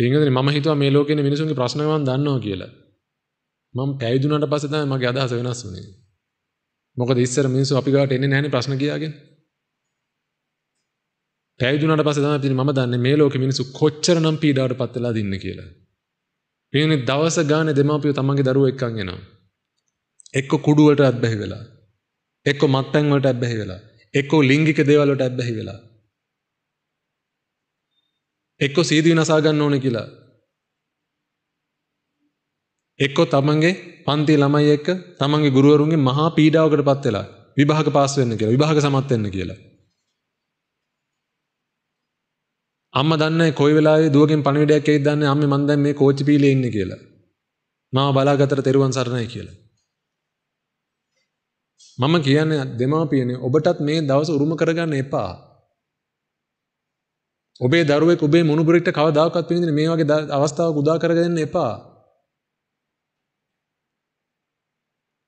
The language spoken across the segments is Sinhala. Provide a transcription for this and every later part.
පින්වතුනි මම හිතුවා මේ ලෝකේ ඉන්න මිනිසුන්ගේ ප්‍රශ්න මම දන්නවා කියලා. මම පැවිදුණාට පස්සේ තමයි මගේ අදහස වෙනස් වුනේ. මොකද ඉස්සර මිනිස්සු අපි ගාවට එන්නේ නැහනේ ප්‍රශ්න කියාගෙන. පැවිදුණාට පස්සේ තමයි පිටින් මම දන්නේ මේ ලෝකේ මිනිස්සු කොච්චරනම් පීඩාවට පත් වෙලා දින්නේ කියලා. පින්වතුනි දවස ගානේ දෙමාපියෝ තමන්ගේ දරුවෝ එක්කන් එනවා. එක්ක කුඩු වලට අත්බැහි වෙලා. එක්ක මත්පැන් වලට අත්බැහි වෙලා. එක්ක ලිංගික දේවල් වලට අත්බැහි වෙලා. එක්කො සීදී නසා ගන්න ඕන කියලා. එක්කො තමන්ගේ පන්ති ළමයි එක්ක තමන්ගේ ගුරුවරුන්ගේ මහා පීඩාවකට පත් වෙලා විභාග පාස් වෙන්න කියලා විභාග සමත් වෙන්න කියලා. අම්මා දන්නේ කොයි වෙලාවේ දුවගෙන් පණිවිඩයක් ඇවිත් දන්නේ අම්මේ මන් දැන් මේ කෝච්චි පීලේ ඉන්නේ කියලා. මාව බලාගත්තට තෙරුවන් සරණයි කියලා. මම කියන්නේ දෙමාපියනේ ඔබටත් මේ දවස් උරුම කරගන්න එපා. ඔබේ දරුවෙක් ඔබේ මුණුබුරෙක්ට කවදාකවත් පිළිඳින මේ වගේ අවස්ථාවක් උදා කරගෙන එපා.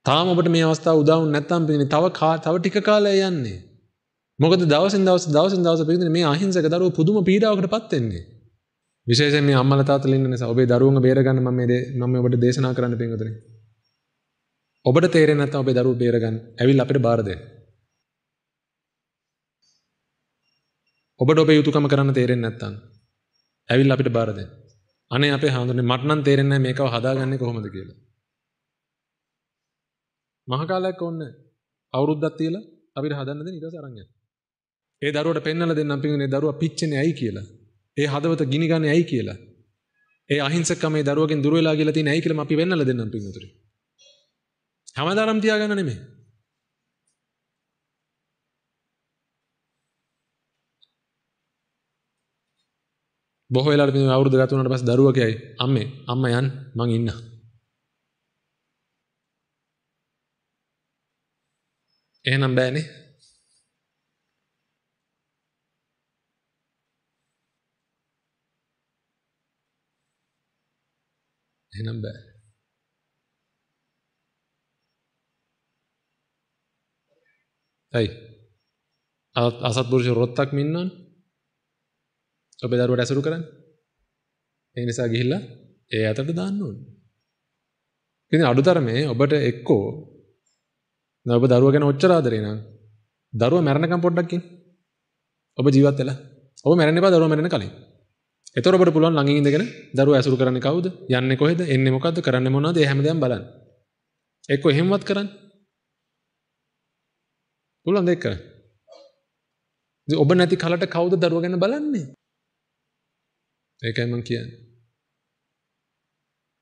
තාම ඔබට මේ අවස්ථාව උදා වුනේ නැත්නම් පිළිඳින තව තව ටික කාලය යන්නේ. මොකද දවසින් දවස දවසින් දවස පිළිඳින මේ අහිංසක දරුවෝ පුදුම පීඩාවකටපත් වෙන්නේ. විශේෂයෙන් මේ අම්මලා තාත්තලා ඉන්න නිසා ඔබේ දරුවන්ව බේරගන්න මම මේ මම ඔබට දේශනා කරන්න පින්වතුනි. ඔබට තේරෙන්නේ නැත්නම් ඔබේ දරුවෝ බේරගන්න. ඇවිල්ලා අපිට බාර දෙන්න. ඔබට ඔබේ යුතුකම කරන්න තේරෙන්නේ නැත්නම් ඇවිල්ලා අපිට බාර දෙන්න. අනේ අපේ හාමුදුරනේ මට නම් තේරෙන්නේ නැහැ මේකව හදාගන්නේ කොහොමද කියලා. මහ කාලයක් ඕනේ. අවුරුද්දක් තියලා අපිට හදන්න දෙන ඊට පස්සේ අරන් යන්න. ඒ දරුවට පෙන්වලා දෙන්නම් පින්වනේ දරුවා පිච්චෙන්නේ ඇයි කියලා. ඒ හදවත ගිනි ගන්න ඇයි කියලා. ඒ අහිංසකකම ඒ දරුවගෙන් දුර වෙලා කියලා තියෙන ඇයි කියලා මම අපි වෙන්නලා දෙන්නම් පින්වතුනි. හැමදාම තියාගන්න නෙමෙයි. බොහොවෙලාට මේ අවුරුදු ගත වුණාට පස්සේ දරුවා කියයි අම්මේ අම්මා යන්න මං ඉන්න. එහෙනම් බෑනේ. එහෙනම් බෑ. ඇයි? අසත්පුරුෂ රොත්තක් මින්නවනේ. ඔබ දරුවට ඇසුරු කරන්න. ඒ නිසා ගිහිල්ලා ඒ අතට දාන්න ඕනේ. ඉතින් අඩුතරමේ ඔබට එක්කෝ නෑ ඔබ දරුවා ගැන ඔච්චර ආදරේ නම් දරුවා මැරෙනකම් පොඩ්ඩක් ඉන්න. ඔබ ජීවත් වෙලා. ඔබ මැරෙන්න එපා දරුවා මැරෙන්න කලින්. එතකොට ඔබට පුළුවන් ළඟින් ඉඳගෙන දරුවා ඇසුරු කරන්නේ කවුද? යන්නේ කොහෙද? එන්නේ මොකද්ද? කරන්නේ මොනවද? ඒ හැමදේම බලන්න. එක්කෝ එහෙමවත් කරන්න. පුළුවන් දෙයක් කරන්න. ඔබ නැති කලට කවුද දරුවා ගැන බලන්නේ? ඒකයි මම කියන්නේ.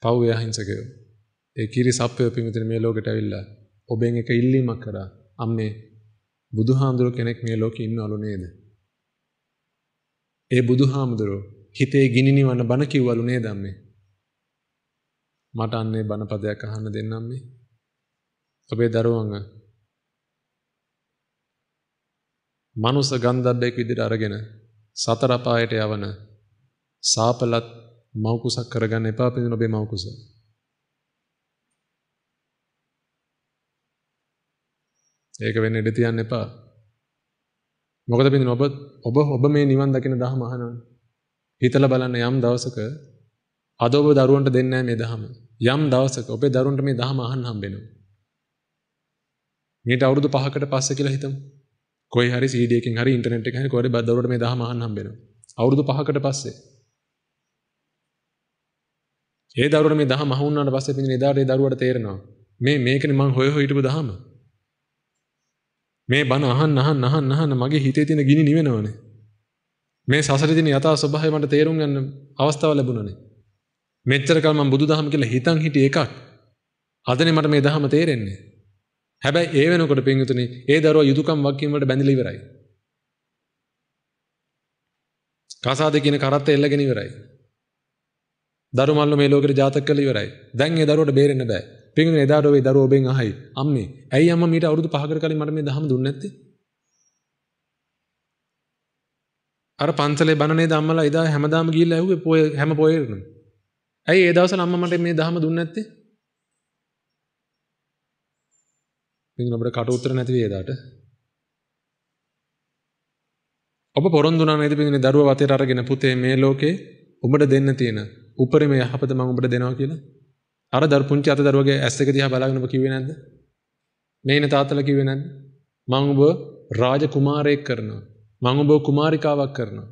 පව් ව්‍යහින්සකයෝ. ඒ කිරි සප්පයෝ පිමිතන මේ ලෝකෙට ඇවිල්ලා ඔබෙන් එක ඉල්ලීමක් කරා. අම්මේ බුදුහාමුදුරුව කෙනෙක් මේ ලෝකෙ ඉන්නවලු නේද? ඒ බුදුහාමුදුරුව හිතේ ගිනි නිවන බණ කිව්වලු නේද අම්මේ? මට අන්නේ බණපදයක් අහන්න දෙන්න අම්මේ. ඔබේ දරුවන් මනුස ගන්ධබ්බෙක් විදිහට අරගෙන සතර පායට යවන සාපලත් මවකුසක් කරගන්න එපා පිඳුන ඔබේ මවකුස. ඒක වෙන්න ඉඩ තියන්න එපා. මොකද පිඳුන ඔබ ඔබ ඔබ මේ නිවන් දකින දහම අහනවනේ. හිතලා බලන්න යම් දවසක අද ඔබ දරුවන්ට දෙන්නේ නැහැ මේ දහම. යම් දවසක ඔබේ දරුවන්ට මේ දහම අහන්න හම්බෙනවා. මේට අවුරුදු 5කට පස්සේ කියලා හිතමු. කොයි හරි CD එකකින් හරි ඉන්ටර්නෙට් එකකින් හරි කොහේ බද්දවලට මේ දහම අහන්න හම්බෙනවා. අවුරුදු 5කට පස්සේ ඒ දරුවට මේ දහම අහුන්නාට පස්සේ ඉතින් එදාට ඒ දරුවට තේරෙනවා මේ මේකනේ මං හොය හොය හිටපු දහම. මේ බණ අහන්න අහන්න අහන්න අහන්න මගේ හිතේ තියෙන ගිනි නිවෙනවනේ. මේ සසරේ තියෙන යථා ස්වභාවය මට තේරුම් ගන්න අවස්ථාව ලැබුණනේ. මෙච්චර කල් මම බුදුදහම කියලා හිතන් හිටිය එකක්. අදනේ මට මේ දහම තේරෙන්නේ. හැබැයි ඒ වෙනකොට පින්විතනි ඒ දරුවා යුතුයකම් වගකීම් වලට බැඳිලා ඉවරයි. කසාද කියන කරත්ත එල්ලගෙන ඉවරයි. දරුමල්ල මේ ලෝකෙට ජාතක කළ ඉවරයි. දැන් ඒ දරුවට බේරෙන්න බෑ. පින්වතුනි එදාට ඔය දරුවෝ ඔබෙන් අහයි. අම්මේ, ඇයි අම්මා මීට අවුරුදු 5කට කලින් මට මේ දහම දුන්නේ නැත්තේ? අර පන්සලේ බණ නේද අම්මලා එදා හැමදාම ගිහිල්ලා ඇහුවේ පොය හැම පොයෙරම. ඇයි ඒ දවස්වල අම්මා මට මේ දහම දුන්නේ නැත්තේ? පින්වතුනි අපිට කට උතර නැති වෙයි එදාට. ඔබ පොරොන්දු වුණා නේද පින්වතුනි දරුවා වතේට අරගෙන පුතේ මේ ලෝකේ ඔබට දෙන්න තියෙන උපරිම යහපත මම ඔබට දෙනවා කියලා අර දර පුංචි අත දරුවගේ ඇස් එක දිහා බලාගෙන ඔබ කිව්වේ නැද්ද මේන තාත්තලා කිව්වේ නැද්ද මම ඔබ රාජ කුමාරයෙක් කරනවා මම ඔබ කුමාරිකාවක් කරනවා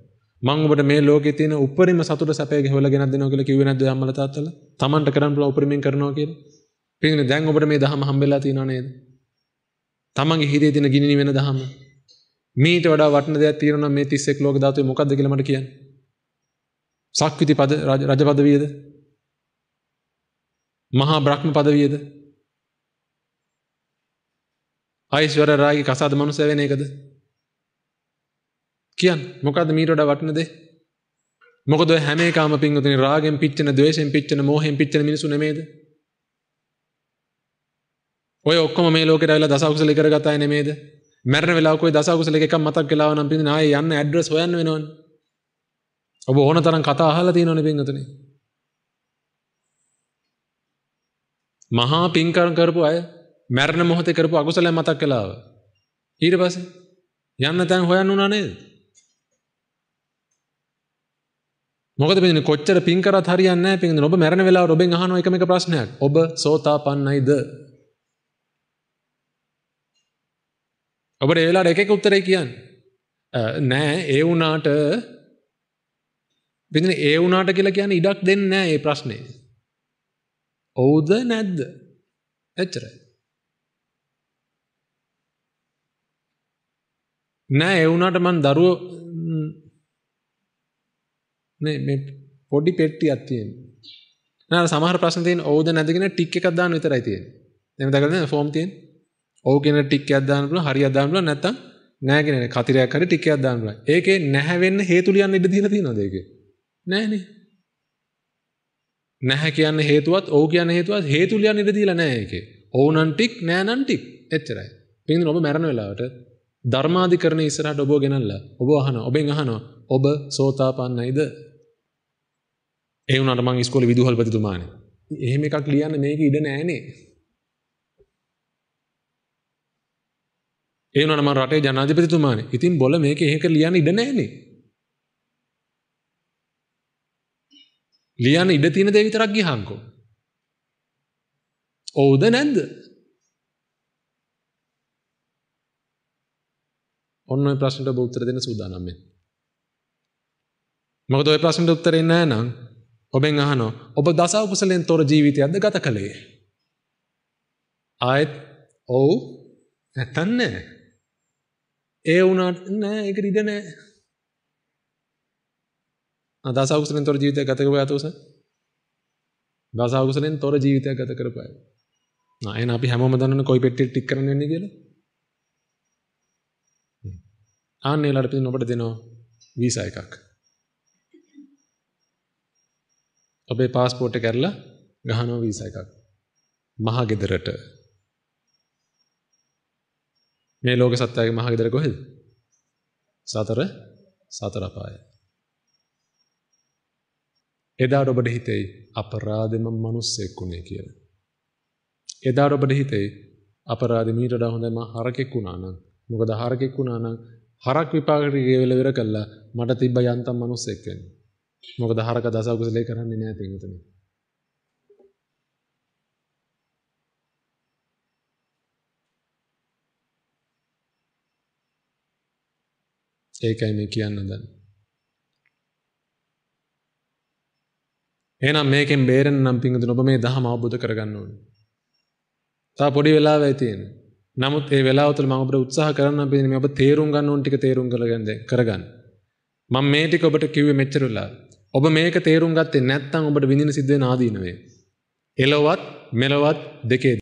මං ඔබට මේ ලෝකේ තියෙන උපරිම සතුට සැපේ ගෙවලා ගෙනත් දෙනවා කියලා කිව්වේ නැද්ද අම්මලා තාත්තලා? Tamanට කරන්න පුළුවන් උපරිමෙන් කරනවා කියලා. පින්නේ දැන් ඔබට මේ දහම හම්බෙලා තියෙනව නේද? Tamanගේ හිතේ තියෙන ගිනි නිවෙන දහම. මීට වඩා වටින දෙයක් තියෙනවා නම් මේ 31 ලෝක ධාතුවේ මොකද්ද කියලා මට කියන්න. සක්විති පද රජ පදවියද මහා බ්‍රහ්ම පදවියද අයිස්වර රාගේ කසාද මනුස්ස වෙන එකද කියන්න මොකද මීට වඩා වටින දේ මොකද ඔය හැම එකම පින්වතුනි රාගෙන් පිච්චෙන ද්වේෂෙන් පිච්චෙන මෝහෙන් පිච්චෙන මිනිසු නෙමේද ඔය ඔක්කොම මේ ලෝකෙට ඇවිල්ලා දස අකුසල කරගත අය නෙමේද මැරෙන වෙලාවක ඔය දස අකුසල එක එකක් මතක් වෙලාව නම් පින්වතුනි ආයේ යන්න ඇඩ්‍රස් හොයන්න වෙනවනේ ඔබ ඕන තරම් කතා අහලා තියෙනවනේ පින්වතුනි. මහා පින්කම් කරපු අය මැරණ මොහොතේ කරපු අකුසලයන් මතක් කළාව. ඊට පස්සේ යන්න තැන් හොයන්න උනා නේද? මොකද මේ කොච්චර පින් කරත් හරියන්නේ නැහැ පින්වතුනි. ඔබ මැරෙන වෙලාව ඔබෙන් අහන එකම එක ප්‍රශ්නයක්. ඔබ සෝතාපන්නයිද? ඔබට ඒ වෙලාවට එක එක උත්තරේ කියන්නේ. නෑ ඒ වුණාට බිඳින ඒ වුණාට කියලා කියන්නේ ඉඩක් දෙන්නේ නැහැ මේ ප්‍රශ්නේ. ඔව්ද නැද්ද? එච්චරයි. නෑ ඒ වුණාට මං දරුවෝ නේ මේ පොඩි පෙට්ටියක් තියෙනවා. නෑ සමහර ප්‍රශ්න තියෙන ඔව්ද නැද්ද කියන ටික් එකක් දාන්න විතරයි තියෙන්නේ. එහෙම දාගන්න නේද ෆෝම් තියෙන්නේ. ඔව් කියන ටික් එකක් දාන්න පුළුවන්, හරියක් දාන්න පුළුවන් නැත්තම් නෑ කියන කතිරයක් හරි ටික් එකක් දාන්න පුළුවන්. ඒකේ නැහැ වෙන්න හේතු ලියන්න ඉඩ දීලා තියෙනවද ඒකේ? නැහනේ. නැහැ කියන්න හේතුවත් ඔව් කියන්න හේතුවත් හේතු ලියන්න ඉඩ දීලා නැහැ ඒකේ. ඔව් නම් ටික් නැහැ නම් ටික් එච්චරයි. පින්දුන ඔබ මරණ වෙලාවට ධර්මාධිකරණය ඉස්සරහට ඔබව ගෙනල්ලා ඔබ අහනවා ඔබෙන් අහනවා ඔබ සෝතාපන්නයිද? ඒ වුණාට මං ඉස්කෝලේ විදුහල්පතිතුමානේ. එහෙම එකක් ලියන්න මේක ඉඩ නැහැනේ. ඒ වුණාට මං රටේ ජනාධිපතිතුමානේ. ඉතින් බොල මේක එහෙක ලියන්න ඉඩ නැහැනේ. ලියන්න ඉඩ තියෙන දේ විතරක් ගිහංකෝ. ඕද නැද්ද? ඔන්න ඔය ප්‍රශ්නට ඔබ උත්තර දෙන්න සූදානම් වෙන්න. මොකද ඔය ප්‍රශ්නට උත්තරේ නැහැ නම් ඔබෙන් අහනවා ඔබ දසව කුසලෙන් තොර ජීවිතයක්ද ගත කළේ? ආයෙත් ඔව් නැත්නම් නෑ. ඒ වුණාට නෑ ඒක ඉඩ නෑ. දසාකුසලෙන් තොර ජීවිතයක් ගත කරපු අයතෝස දසාකුසලෙන් තොර ජීවිතයක් ගත කරපු අය නෑ එහෙනම් අපි හැමෝම දන්නවනේ කොයි පෙට්ටියට ටික් කරන්න වෙන්නේ කියලා ආන්නේ ලාට පිටින් ඔබට දෙනවා වීසා එකක් ඔබේ પાස්පෝර්ට් එක ඇරලා ගහනවා වීසා එකක් මහා ගෙදරට මේ ලෝක සත්‍යයේ මහා ගෙදර කොහෙද සතර සතර පාය එදාට ඔබට හිතෙයි අපරාධෙම මිනිස්සෙක් උනේ කියලා. එදාට ඔබට හිතෙයි අපරාධෙ මීට වඩා හොඳයි මම හරකෙක් වුණා නම්. මොකද හරකෙක් වුණා නම් හරක් විපාකෙට ගෙවල ඉවර කළා මට තිබ්බ යන්තම් මිනිස්සෙක් වෙන්න. මොකද හරක දසකුසලේ කරන්නේ නැහැ පින්විතනේ. ඒකයි මේ කියන්න දන්නේ. එනම් මේකෙන් බේරෙන් නම් පිංහතු නොබ මේ දහම අවබුධ කරගන්න ඕන. තා පොඩි වෙලා ඇතියෙන් නමුත් ඒ වෙලාවතුල මඟට උත්සාහ කරන්න පිෙන ඔබ තේරුම් ගන්න ඕන්ටික තේරුම් කරගද කරගන්න. මං මේටික ඔබට කිව්ව මෙච්චරුල්ලා. ඔබ මේක තේරුම් ගත්තේ නැත්තං ඔබට විඳින සිද්ධ නාදීනවේ. එලොවත් මෙලොවත් දෙකේ